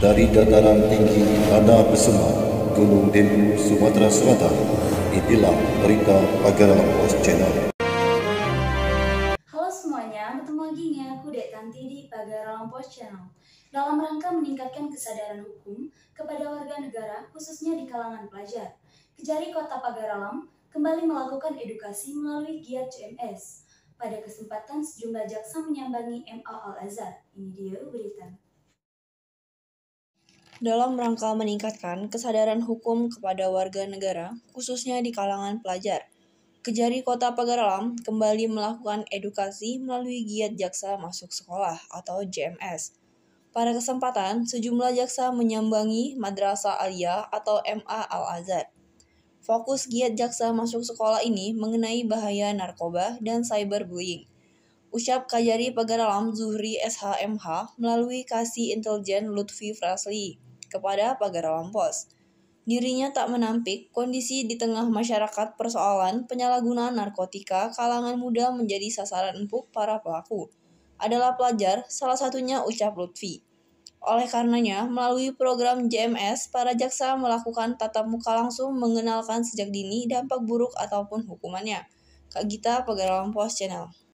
dari dataran tinggi ada Besema, Gunung Dembu, Sumatera Selatan. Inilah berita Pagar Post Channel. Halo semuanya, bertemu lagi nih aku Dek Tanti di Pagar Post Channel. Dalam rangka meningkatkan kesadaran hukum kepada warga negara, khususnya di kalangan pelajar, Kejari Kota Pagaralam kembali melakukan edukasi melalui giat CMS pada kesempatan sejumlah jaksa menyambangi MA Al Azhar. Ini dia berita dalam rangka meningkatkan kesadaran hukum kepada warga negara, khususnya di kalangan pelajar. Kejari Kota Pagaralam kembali melakukan edukasi melalui Giat Jaksa Masuk Sekolah atau JMS. Pada kesempatan, sejumlah jaksa menyambangi Madrasah Alia atau MA Al-Azhar. Fokus Giat Jaksa Masuk Sekolah ini mengenai bahaya narkoba dan cyberbullying. Ucap Kajari Pagaralam Zuhri SHMH melalui Kasih Intelijen Lutfi Frasli kepada Pagarawan Pos. Dirinya tak menampik kondisi di tengah masyarakat persoalan penyalahgunaan narkotika kalangan muda menjadi sasaran empuk para pelaku. Adalah pelajar, salah satunya Ucap Lutfi. Oleh karenanya, melalui program JMS, para jaksa melakukan tatap muka langsung mengenalkan sejak dini dampak buruk ataupun hukumannya. Kak Gita, Pegawai Pos Channel.